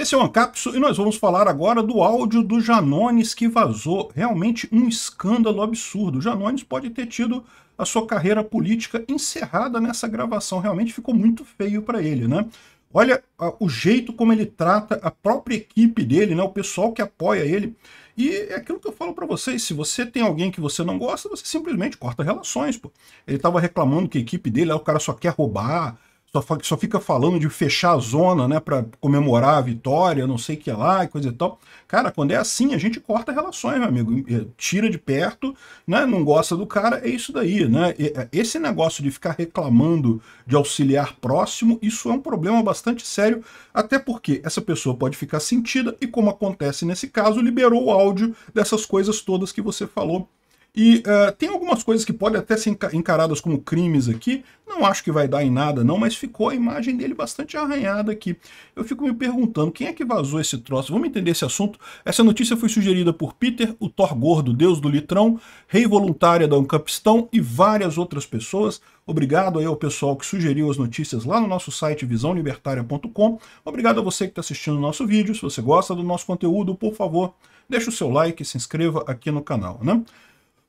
Esse é o Ancapso e nós vamos falar agora do áudio do Janones que vazou. Realmente um escândalo absurdo. O Janones pode ter tido a sua carreira política encerrada nessa gravação. Realmente ficou muito feio para ele, né? Olha o jeito como ele trata a própria equipe dele, né? O pessoal que apoia ele. E é aquilo que eu falo para vocês, se você tem alguém que você não gosta, você simplesmente corta relações, pô. Ele tava reclamando que a equipe dele, ah, o cara só quer roubar, só, só fica falando de fechar a zona, né, para comemorar a vitória, não sei o que lá, e coisa e tal. Cara, quando é assim, a gente corta relações, meu amigo, tira de perto, né, não gosta do cara, é isso daí, né? É, esse negócio de ficar reclamando de auxiliar próximo, isso é um problema bastante sério, até porque essa pessoa pode ficar sentida e como acontece nesse caso, liberou o áudio dessas coisas todas que você falou e uh, tem algumas coisas que podem até ser encaradas como crimes aqui, não acho que vai dar em nada não, mas ficou a imagem dele bastante arranhada aqui. Eu fico me perguntando, quem é que vazou esse troço? Vamos entender esse assunto? Essa notícia foi sugerida por Peter, o Thor Gordo, deus do litrão, rei voluntária da Uncapistão e várias outras pessoas. Obrigado aí ao pessoal que sugeriu as notícias lá no nosso site visãolibertaria.com. Obrigado a você que está assistindo o nosso vídeo. Se você gosta do nosso conteúdo, por favor, deixe o seu like e se inscreva aqui no canal, né?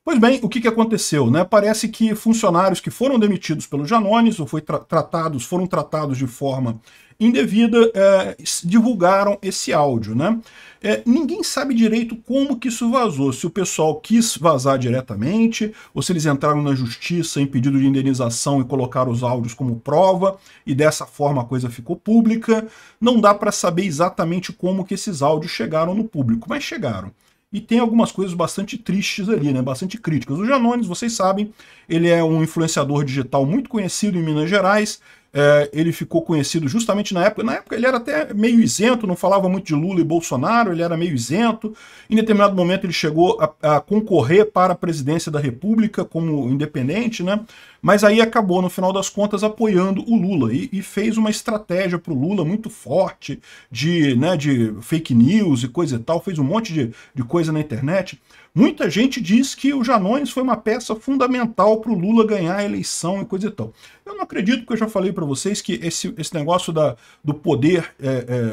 Pois bem, o que, que aconteceu? Né? Parece que funcionários que foram demitidos pelo Janones ou foi tra tratados, foram tratados de forma indevida é, divulgaram esse áudio. Né? É, ninguém sabe direito como que isso vazou, se o pessoal quis vazar diretamente, ou se eles entraram na justiça em pedido de indenização e colocaram os áudios como prova, e dessa forma a coisa ficou pública. Não dá para saber exatamente como que esses áudios chegaram no público, mas chegaram e tem algumas coisas bastante tristes ali, né? Bastante críticas. O Janones, vocês sabem, ele é um influenciador digital muito conhecido em Minas Gerais. É, ele ficou conhecido justamente na época. Na época ele era até meio isento, não falava muito de Lula e Bolsonaro, ele era meio isento. Em determinado momento ele chegou a, a concorrer para a presidência da República como independente, né? Mas aí acabou, no final das contas, apoiando o Lula e, e fez uma estratégia para o Lula muito forte de, né, de fake news e coisa e tal, fez um monte de, de coisa na internet. Muita gente diz que o Janones foi uma peça fundamental para o Lula ganhar a eleição e coisa e tal. Eu não acredito, porque eu já falei para vocês que esse, esse negócio da, do poder é,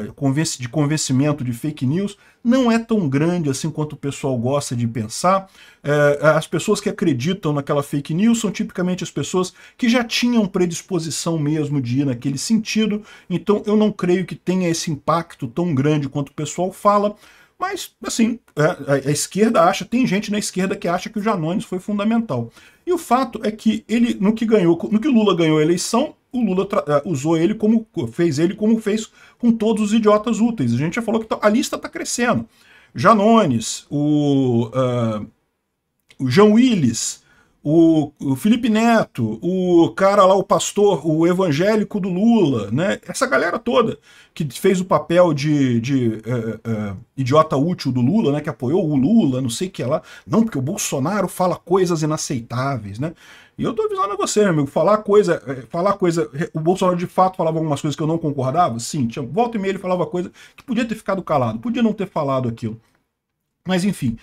é, convence, de convencimento de fake news não é tão grande assim quanto o pessoal gosta de pensar. É, as pessoas que acreditam naquela fake news são tipicamente as pessoas que já tinham predisposição mesmo de ir naquele sentido, então eu não creio que tenha esse impacto tão grande quanto o pessoal fala. Mas, assim, é, a, esquerda acha, tem gente na esquerda que acha que o Janones foi fundamental. E o fato é que ele, no que ganhou, no que Lula ganhou a eleição, o Lula é, usou ele como fez ele como fez com todos os idiotas úteis. A gente já falou que tá, a lista está crescendo. Janones, o, uh, o João Willis, o, o Felipe Neto, o cara lá, o pastor, o evangélico do Lula, né? Essa galera toda que fez o papel de, de eh, eh, idiota útil do Lula, né? Que apoiou o Lula, não sei o que lá. Não, porque o Bolsonaro fala coisas inaceitáveis, né? E eu tô avisando a você, meu amigo, falar coisa, eh, falar coisa, o Bolsonaro de fato falava algumas coisas que eu não concordava, sim, tinha, volta e meia ele falava coisa que podia ter ficado calado, podia não ter falado aquilo. Mas enfim,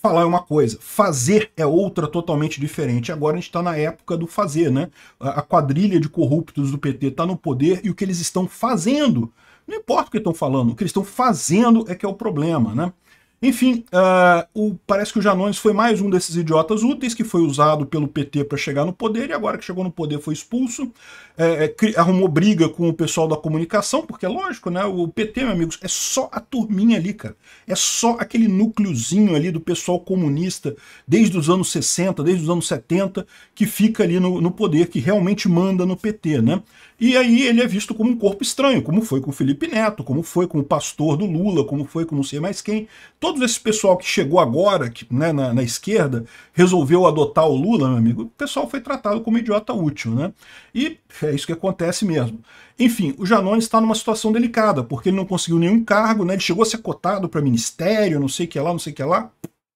falar é uma coisa, fazer é outra totalmente diferente. Agora a gente está na época do fazer, né? A quadrilha de corruptos do PT está no poder e o que eles estão fazendo, não importa o que estão falando, o que eles estão fazendo é que é o problema, né? Enfim, uh, o, parece que o Janones foi mais um desses idiotas úteis que foi usado pelo PT para chegar no poder e agora que chegou no poder foi expulso, é, é arrumou briga com o pessoal da comunicação, porque é lógico, né? O PT, meus amigos, é só a turminha ali, cara. É só aquele núcleozinho ali do pessoal comunista desde os anos 60, desde os anos 70, que fica ali no, no poder, que realmente manda no PT, né? E aí ele é visto como um corpo estranho, como foi com o Felipe Neto, como foi com o pastor do Lula, como foi com não sei mais quem. Todo esse pessoal que chegou agora que, né, na, na, esquerda resolveu adotar o Lula, meu amigo, o pessoal foi tratado como idiota útil, né? E é isso que acontece mesmo. Enfim, o Janones está numa situação delicada, porque ele não conseguiu nenhum cargo, né? Ele chegou a ser cotado para ministério, não sei o que lá, não sei o que lá,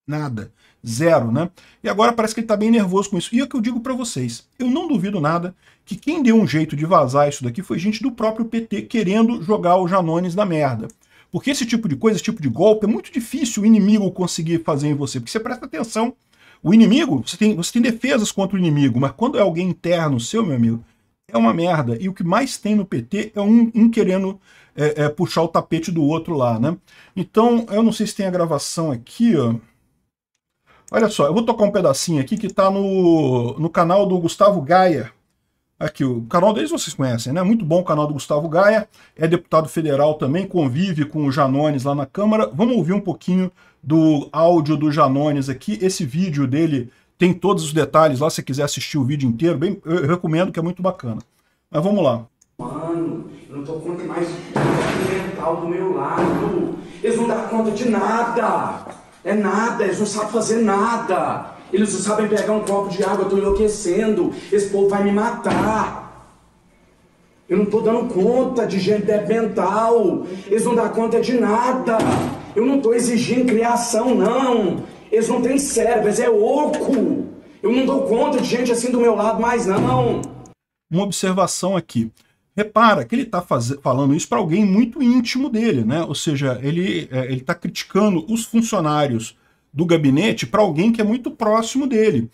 nada zero, né? E agora parece que ele está bem nervoso com isso. E é o que eu digo para vocês, eu não duvido nada que quem deu um jeito de vazar isso daqui foi gente do próprio PT querendo jogar o Janones na merda. Porque esse tipo de coisa, esse tipo de golpe, é muito difícil o inimigo conseguir fazer em você, porque você presta atenção. O inimigo, você tem, você tem defesas contra o inimigo, mas quando é alguém interno seu, meu amigo, é uma merda. E o que mais tem no PT é um, um querendo é, é, puxar o tapete do outro lá, né? Então, eu não sei se tem a gravação aqui, ó. Olha só, eu vou tocar um pedacinho aqui que está no, no canal do Gustavo Gaia. Aqui, o canal deles vocês conhecem, né? Muito bom o canal do Gustavo Gaia. É deputado federal também, convive com o Janones lá na Câmara. Vamos ouvir um pouquinho do áudio do Janones aqui. Esse vídeo dele tem todos os detalhes lá, se quiser assistir o vídeo inteiro. Bem, eu recomendo que é muito bacana. Mas vamos lá. Mano, eu não tô com mais é do meu lado. Eles não dão conta de nada. É nada, eles não sabem fazer nada. Eles não sabem pegar um copo de água, eu estou enlouquecendo. Esse povo vai me matar. Eu não estou dando conta de gente mental. Eles não dão conta de nada. Eu não estou exigindo criação, não. Eles não têm cérebro, eles é oco. Eu não dou conta de gente assim do meu lado mais, não. Uma observação aqui. Repara que ele está falando isso para alguém muito íntimo dele, né? Ou seja, ele é, está criticando os funcionários do gabinete para alguém que é muito próximo dele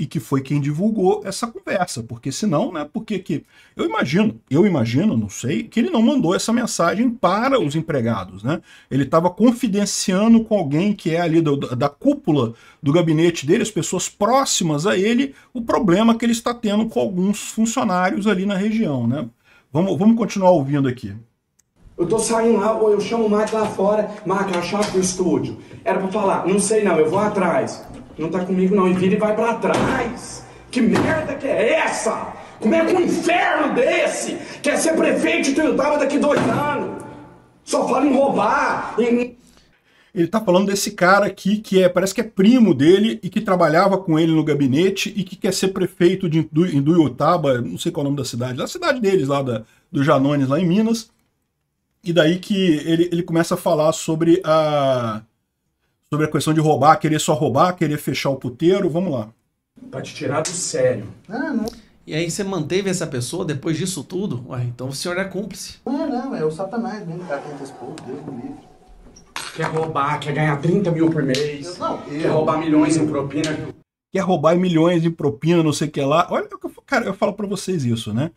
e que foi quem divulgou essa conversa, porque senão, né, porque que eu imagino, eu imagino, não sei, que ele não mandou essa mensagem para os empregados, né? Ele estava confidenciando com alguém que é ali do, da cúpula do gabinete dele, as pessoas próximas a ele, o problema que ele está tendo com alguns funcionários ali na região, né? Vamos, vamos continuar ouvindo aqui. Eu tô saindo lá, eu chamo o Mike lá fora, Mike, a chave do estúdio. É Era para falar, não sei não, eu vou atrás não tá comigo não, e vira e vai para trás. Que merda que é essa? Como é que um inferno desse quer ser prefeito de Uruguaiba daqui dois anos? Só fala em roubar, em... Ele tá falando desse cara aqui que é, parece que é primo dele e que trabalhava com ele no gabinete e que quer ser prefeito de Induiotaba, não sei qual é o nome da cidade, da cidade deles, lá da, do Janones, lá em Minas. E daí que ele, ele começa a falar sobre a, sobre a questão de roubar, querer só roubar, querer fechar o puteiro, vamos lá. Pra te tirar do sério. Ah, não. E aí você manteve essa pessoa depois disso tudo? Ué, então o senhor é cúmplice. Não, não, é o satanás mesmo que tá contra esse Deus me livre. Quer roubar, quer ganhar 30 mil por mês. Não, quer roubar milhões eu, em propina. Quer roubar milhões em propina, não sei o que lá. Olha, cara, eu falo para vocês isso, né?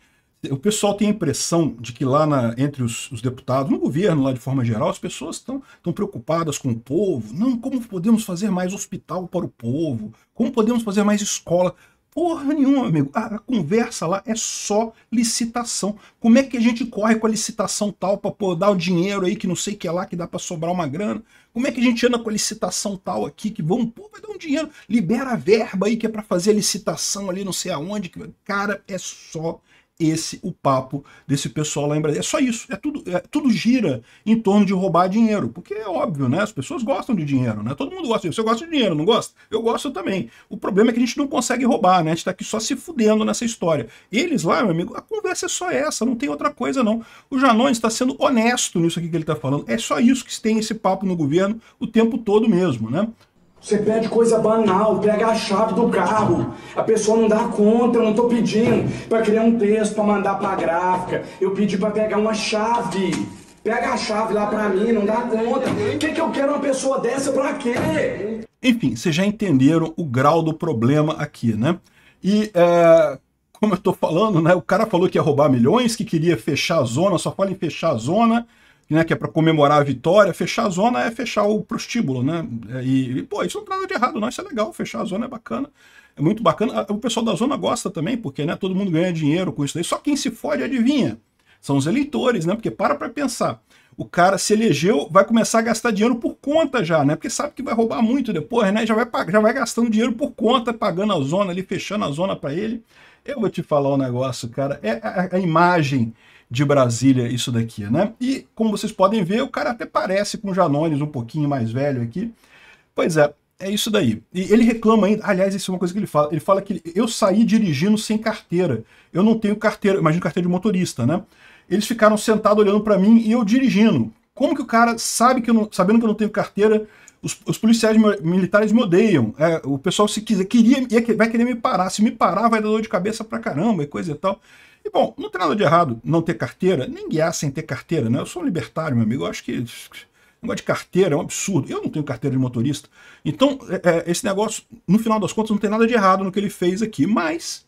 o pessoal tem a impressão de que lá na, entre os, os, deputados, no governo lá de forma geral, as pessoas estão preocupadas com o povo. Não, como podemos fazer mais hospital para o povo? Como podemos fazer mais escola? Porra nenhuma, amigo. A, a conversa lá é só licitação. Como é que a gente corre com a licitação tal para dar o dinheiro aí que não sei que é lá que dá para sobrar uma grana? Como é que a gente anda com a licitação tal aqui que vamos, pô, vai dar um dinheiro, libera a verba aí que é para fazer a licitação ali não sei aonde. Cara, é só licitação esse o papo desse pessoal lá em Brasília. É só isso, é tudo, é, tudo gira em torno de roubar dinheiro, porque é óbvio, né? As pessoas gostam de dinheiro, né? Todo mundo gosta Você gosta de dinheiro, não gosta? Eu gosto também. O problema é que a gente não consegue roubar, né? A gente tá aqui só se fudendo nessa história. Eles lá, meu amigo, a conversa é só essa, não tem outra coisa não. O Janones está sendo honesto nisso aqui que ele tá falando. É só isso que tem esse papo no governo o tempo todo mesmo, né? Você pede coisa banal, pega a chave do carro. A pessoa não dá conta, eu não estou pedindo para criar um texto para mandar para a gráfica. Eu pedi para pegar uma chave. Pega a chave lá para mim, não dá conta. O que, que eu quero uma pessoa dessa para quê? Enfim, vocês já entenderam o grau do problema aqui, né? E é, como eu estou falando, né? O cara falou que ia roubar milhões, que queria fechar a zona, só fala em fechar a zona né, que é para comemorar a vitória, fechar a zona é fechar o prostíbulo, né? É, e, e, pô, isso não tem nada de errado, não, isso é legal, fechar a zona é bacana, é muito bacana. O pessoal da zona gosta também, porque né, todo mundo ganha dinheiro com isso daí, só quem se fode adivinha. São os eleitores, né? Porque para para pensar, o cara se elegeu, vai começar a gastar dinheiro por conta já, né? Porque sabe que vai roubar muito depois, né? Já vai, já vai gastando dinheiro por conta, pagando a zona ali, fechando a zona para ele. Eu vou te falar um negócio, cara, é a, a imagem de Brasília isso daqui, né? E como vocês podem ver, o cara até parece com Janones um pouquinho mais velho aqui. Pois é, é isso daí. E ele reclama ainda, aliás, isso é uma coisa que ele fala. Ele fala que eu saí dirigindo sem carteira. Eu não tenho carteira, imagina carteira de motorista, né? Eles ficaram sentados olhando para mim e eu dirigindo. Como que o cara sabe que eu não, sabendo que eu não tenho carteira, os, os policiais militares me odeiam. É, o pessoal se quiser, queria, ia, vai querer me parar. Se me parar, vai dar dor de cabeça pra caramba e coisa e tal. E bom, não tem nada de errado não ter carteira, nem guiar sem ter carteira, né? Eu sou um libertário, meu amigo, eu acho que negócio de carteira é um absurdo. Eu não tenho carteira de motorista. Então, é, é esse negócio, no final das contas, não tem nada de errado no que ele fez aqui, mas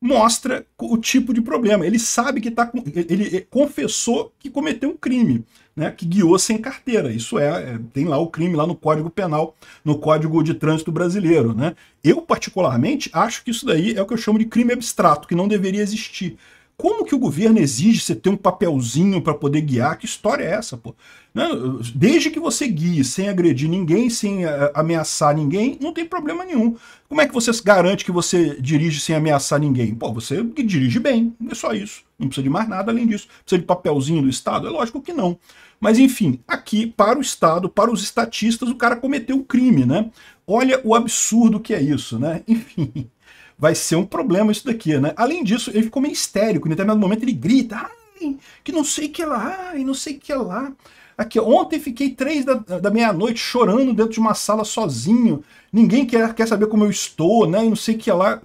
mostra o tipo de problema. Ele sabe que tá ele confessou que cometeu um crime, né, que guiou sem carteira. Isso é, é, tem lá o crime lá no Código Penal, no Código de Trânsito Brasileiro, né? Eu particularmente acho que isso daí é o que eu chamo de crime abstrato, que não deveria existir. Como que o governo exige você ter um papelzinho para poder guiar? Que história é essa, pô? Não, né? desde que você guie sem agredir ninguém, sem eh, ameaçar ninguém, não tem problema nenhum. Como é que você garante que você dirige sem ameaçar ninguém? Pô, você dirige bem, é só isso. Não precisa de mais nada além disso. Precisa de papelzinho do Estado? É lógico que não. Mas enfim, aqui, para o Estado, para os estatistas, o cara cometeu um crime, né? Olha o absurdo que é isso, né? Enfim vai ser um problema isso daqui, né? Além disso, ele ficou meio histérico, em determinado momento ele grita, ai, que não sei que lá, ai, não sei que lá. Aqui, ontem fiquei três da, da meia-noite chorando dentro de uma sala sozinho, ninguém quer, quer saber como eu estou, né, e não sei que lá.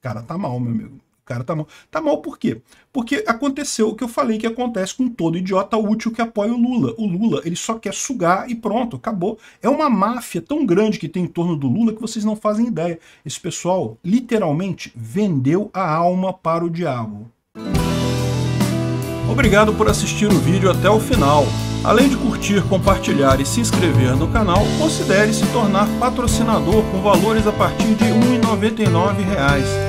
Cara, tá mal, meu amigo cara tá mal. Tá mal por quê? Porque aconteceu o que eu falei que acontece com todo idiota útil que apoia o Lula. O Lula, ele só quer sugar e pronto, acabou. É uma máfia tão grande que tem em torno do Lula que vocês não fazem ideia. Esse pessoal, literalmente, vendeu a alma para o diabo. Obrigado por assistir o vídeo até o final. Além de curtir, compartilhar e se inscrever no canal, considere se tornar patrocinador com valores a partir de R$ 1,99